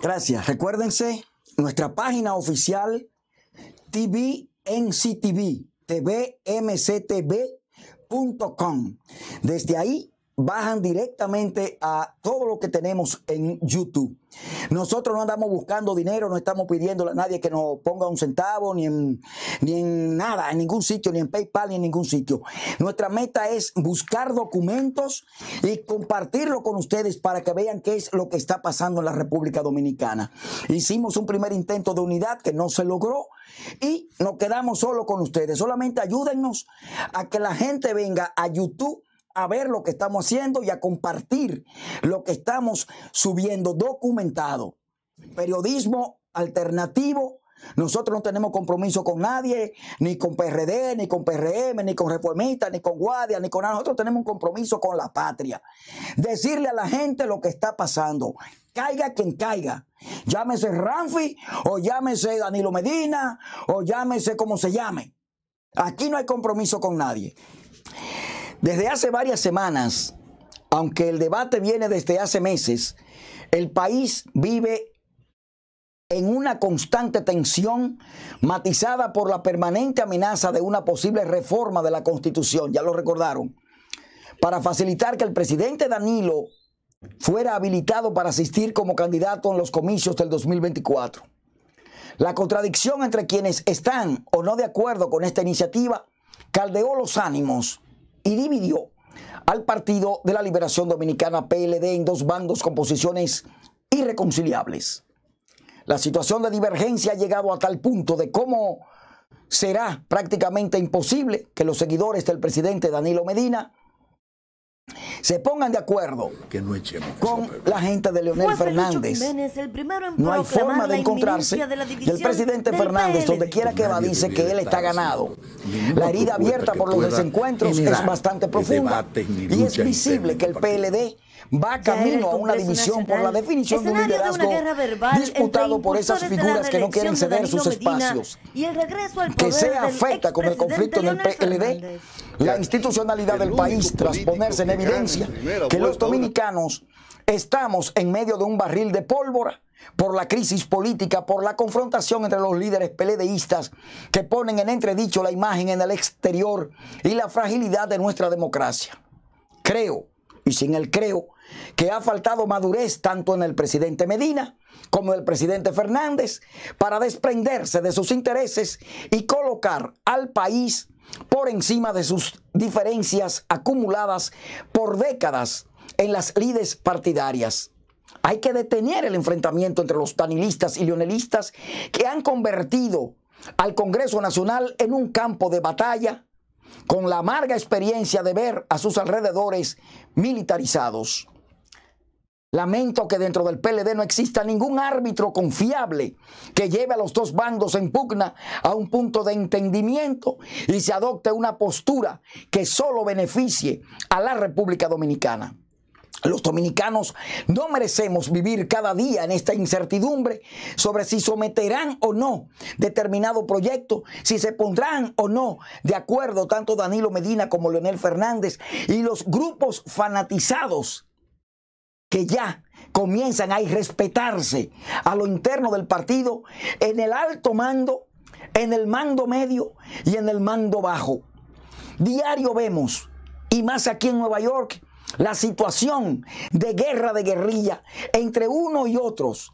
Gracias. Recuérdense, nuestra página oficial tvnctv, tvmctv.com. Desde ahí bajan directamente a todo lo que tenemos en YouTube. Nosotros no andamos buscando dinero, no estamos pidiendo a nadie que nos ponga un centavo, ni en, nada, en ningún sitio, ni en PayPal, ni en ningún sitio. Nuestra meta es buscar documentos y compartirlo con ustedes para que vean qué es lo que está pasando en la República Dominicana. Hicimos un primer intento de unidad que no se logró y nos quedamos solo con ustedes. Solamente ayúdennos a que la gente venga a YouTube a ver lo que estamos haciendo y a compartir lo que estamos subiendo documentado. Periodismo alternativo. Nosotros no tenemos compromiso con nadie, ni con PRD, ni con PRM, ni con Reformistas, ni con Guardia, ni con nada. Nosotros tenemos un compromiso con la patria. Decirle a la gente lo que está pasando. Caiga quien caiga. Llámese Ramfi, o llámese Danilo Medina, o llámese como se llame. Aquí no hay compromiso con nadie. Desde hace varias semanas, aunque el debate viene desde hace meses, el país vive en una constante tensión matizada por la permanente amenaza de una posible reforma de la Constitución, ya lo recordaron, para facilitar que el presidente Danilo fuera habilitado para asistir como candidato en los comicios del 2024. La contradicción entre quienes están o no de acuerdo con esta iniciativa caldeó los ánimos y dividió al Partido de la Liberación Dominicana PLD en dos bandos con posiciones irreconciliables. La situación de divergencia ha llegado a tal punto de cómo será prácticamente imposible que los seguidores del presidente Danilo Medina se pongan de acuerdo que no con la gente de Leonel Fernández. no hay forma de encontrarse. el presidente Fernández, donde quiera que va, dice que él está ganado. La herida abierta por los desencuentros es bastante profunda y es visible que el PLD va camino a una división por la definición de un liderazgo disputado por esas figuras que no quieren ceder sus espacios, y el que se afecta con el conflicto en el PLD, la institucionalidad del país tras ponerse en evidencia que los dominicanos estamos en medio de un barril de pólvora por la crisis política, por la confrontación entre los líderes peledeístas que ponen en entredicho la imagen en el exterior y la fragilidad de nuestra democracia. Creo y sin él creo, que ha faltado madurez tanto en el presidente Medina como en el presidente Fernández para desprenderse de sus intereses y colocar al país por encima de sus diferencias acumuladas por décadas en las lides partidarias. Hay que detener el enfrentamiento entre los tanilistas y leonelistas que han convertido al Congreso Nacional en un campo de batalla con la amarga experiencia de ver a sus alrededores militarizados. Lamento que dentro del PLD no exista ningún árbitro confiable que lleve a los dos bandos en pugna a un punto de entendimiento y se adopte una postura que solo beneficie a la República Dominicana. Los dominicanos no merecemos vivir cada día en esta incertidumbre sobre si someterán o no determinado proyecto, si se pondrán o no de acuerdo tanto Danilo Medina como Leonel Fernández y los grupos fanatizados que ya comienzan a irrespetarse a lo interno del partido, en el alto mando, en el mando medio y en el mando bajo. Diario vemos, y más aquí en Nueva York, la situación de guerra de guerrilla entre uno y otros,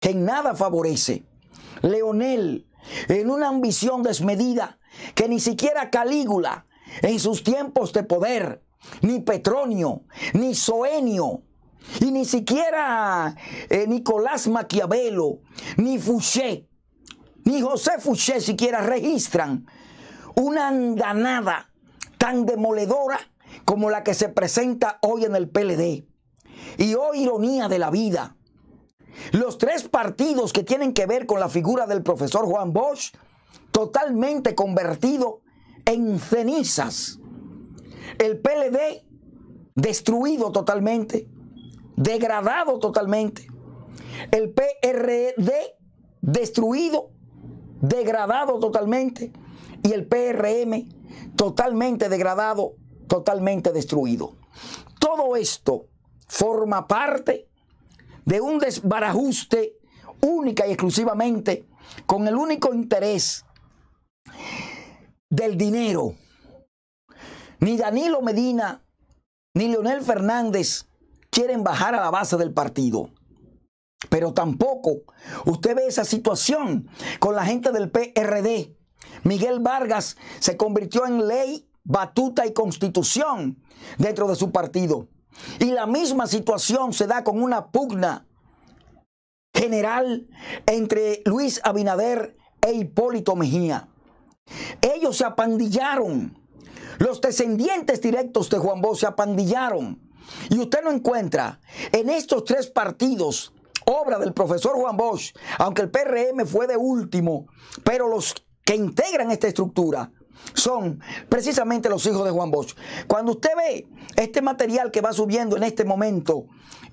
que en nada favorece. Leonel, en una ambición desmedida, que ni siquiera Calígula, en sus tiempos de poder, ni Petronio, ni Soenio, y ni siquiera eh, Nicolás Maquiavelo, ni Fouché, ni José Fouché siquiera registran una andanada tan demoledora como la que se presenta hoy en el PLD. Y oh ironía de la vida, los tres partidos que tienen que ver con la figura del profesor Juan Bosch, totalmente convertido en cenizas. El PLD destruido totalmente, degradado totalmente. El PRD destruido, degradado totalmente. Y el PRM totalmente degradado, totalmente destruido. Todo esto forma parte de un desbarajuste única y exclusivamente con el único interés del dinero. Ni Danilo Medina ni Leonel Fernández quieren bajar a la base del partido. Pero tampoco usted ve esa situación con la gente del PRD. Miguel Vargas se convirtió en ley batuta y constitución dentro de su partido. Y la misma situación se da con una pugna general entre Luis Abinader e Hipólito Mejía. Ellos se apandillaron. Los descendientes directos de Juan Bosch se apandillaron. Y usted no encuentra en estos tres partidos obra del profesor Juan Bosch, aunque el PRM fue de último, pero los que integran esta estructura son precisamente los hijos de Juan Bosch. Cuando usted ve este material que va subiendo en este momento,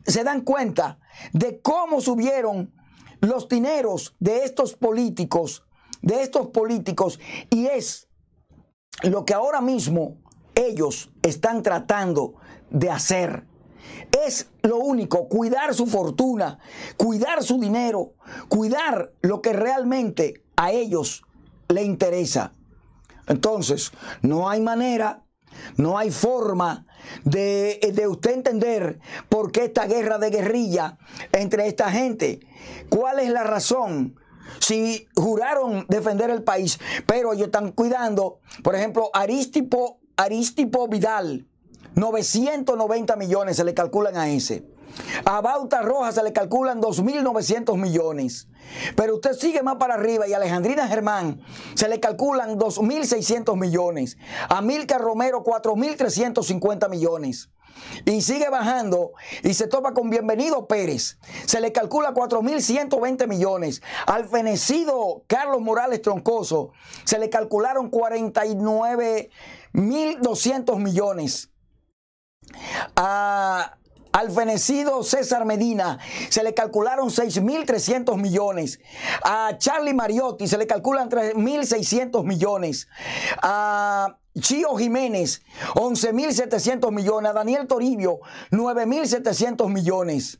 se dan cuenta de cómo subieron los dineros de estos políticos, de estos políticos, y es lo que ahora mismo ellos están tratando de hacer. Es lo único, cuidar su fortuna, cuidar su dinero, cuidar lo que realmente a ellos le interesa. Entonces, no hay manera, no hay forma eh, de, usted entender por qué esta guerra de guerrilla entre esta gente. ¿Cuál es la razón? Si juraron defender el país, pero ellos están cuidando, por ejemplo, Aristipo, Aristipo Vidal, 990 millones se le calculan a ese. A Bauta Roja se le calculan 2.900 millones. Pero usted sigue más para arriba y a Alejandrina Germán se le calculan 2.600 millones. A Milka Romero 4.350 millones. Y sigue bajando y se topa con Bienvenido Pérez. Se le calcula 4.120 millones. Al fenecido Carlos Morales Troncoso se le calcularon 49.200 millones. A al fenecido César Medina se le calcularon 6.300 millones. A Charlie Mariotti se le calculan 3.600 millones. A Chio Jiménez, 11.700 millones. A Daniel Toribio, 9.700 millones.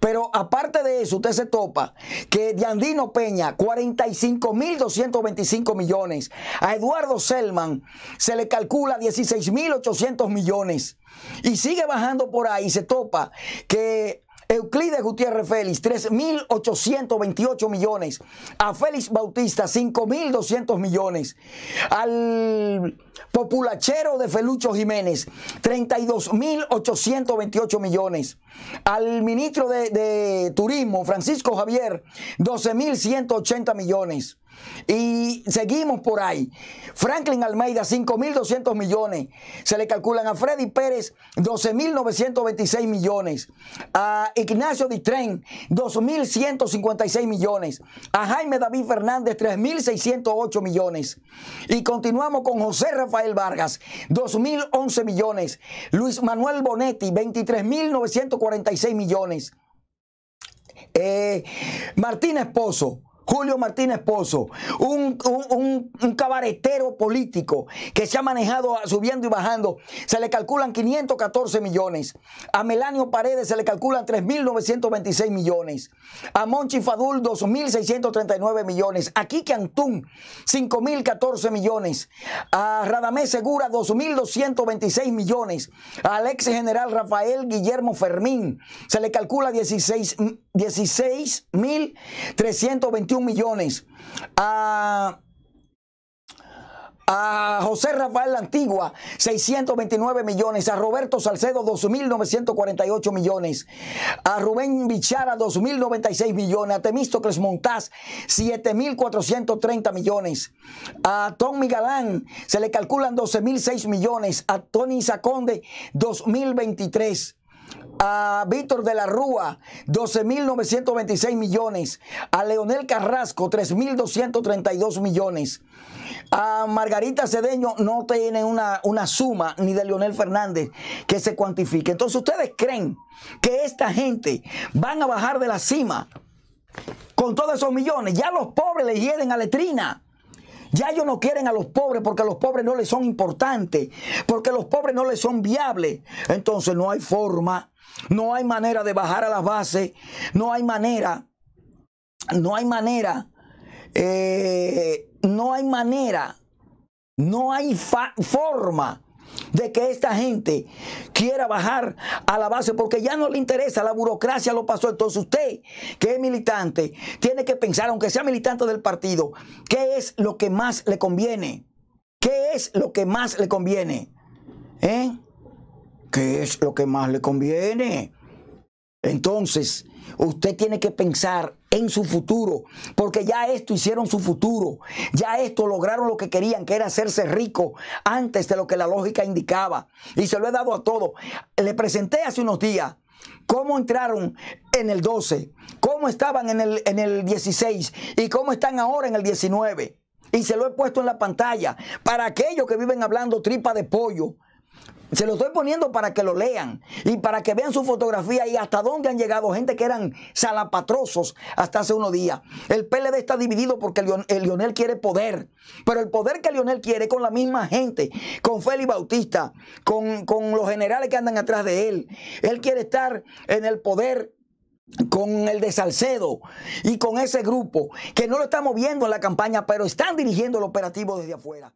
Pero aparte de eso, usted se topa que Diandino Peña, 45.225 millones. A Eduardo Selman se le calcula 16.800 millones. Y sigue bajando por ahí, se topa que Euclides Gutiérrez Félix, 3.828 millones. A Félix Bautista, 5.200 millones. Al populachero de Felucho Jiménez, 32.828 millones. Al ministro de, de Turismo, Francisco Javier, 12.180 millones. Y seguimos por ahí. Franklin Almeida, 5.200 millones. Se le calculan a Freddy Pérez, 12.926 millones. A Ignacio Ditren, 2.156 millones. A Jaime David Fernández, 3.608 millones. Y continuamos con José Rafael Vargas, 2.011 millones. Luis Manuel Bonetti, 23.946 millones. Eh, Martín Esposo, Julio Martínez Pozo, un, cabaretero político que se ha manejado subiendo y bajando, se le calculan 514 millones. A Melanio Paredes se le calculan 3.926 millones. A Monchi Fadul 2.639 millones. A Quique Antún 5.014 millones. A Radamés Segura 2.226 millones. Al ex general Rafael Guillermo Fermín se le calcula 16.321 16, millones. A, José Rafael Antigua, 629 millones. A Roberto Salcedo, 2.948 millones. A Rubén Bichara, 2.096 millones. A Temístocles Montás 7.430 millones. A Tom Migalán se le calculan 12.006 millones. A Tony Saconde, 2.023 a Víctor de la Rúa, 12.926 millones, a Leonel Carrasco, 3.232 millones, a Margarita Cedeño no tiene una, suma ni de Leonel Fernández que se cuantifique. Entonces, ¿ustedes creen que esta gente van a bajar de la cima con todos esos millones? Ya los pobres le hieren a letrina. Ya ellos no quieren a los pobres porque los pobres no les son importantes, porque los pobres no les son viables. Entonces no hay forma no hay manera de bajar a las bases. No hay manera. No hay manera. Eh, no hay manera. No hay forma de que esta gente quiera bajar a la base porque ya no le interesa, la burocracia lo pasó. Entonces usted, que es militante, tiene que pensar, aunque sea militante del partido, qué es lo que más le conviene. ¿Qué es lo que más le conviene? ¿Eh? que es lo que más le conviene. Entonces, usted tiene que pensar en su futuro, porque ya esto hicieron su futuro, ya esto lograron lo que querían, que era hacerse rico antes de lo que la lógica indicaba. Y se lo he dado a todo. Le presenté hace unos días cómo entraron en el 12, cómo estaban en el, en el 16 y cómo están ahora en el 19. Y se lo he puesto en la pantalla para aquellos que viven hablando tripa de pollo se lo estoy poniendo para que lo lean y para que vean su fotografía y hasta dónde han llegado gente que eran salapatrosos hasta hace unos días. El PLD está dividido porque el Lionel quiere poder, pero el poder que Lionel quiere con la misma gente, con Félix Bautista, con, los generales que andan atrás de él. Él quiere estar en el poder con el de Salcedo y con ese grupo que no lo está moviendo en la campaña, pero están dirigiendo el operativo desde afuera.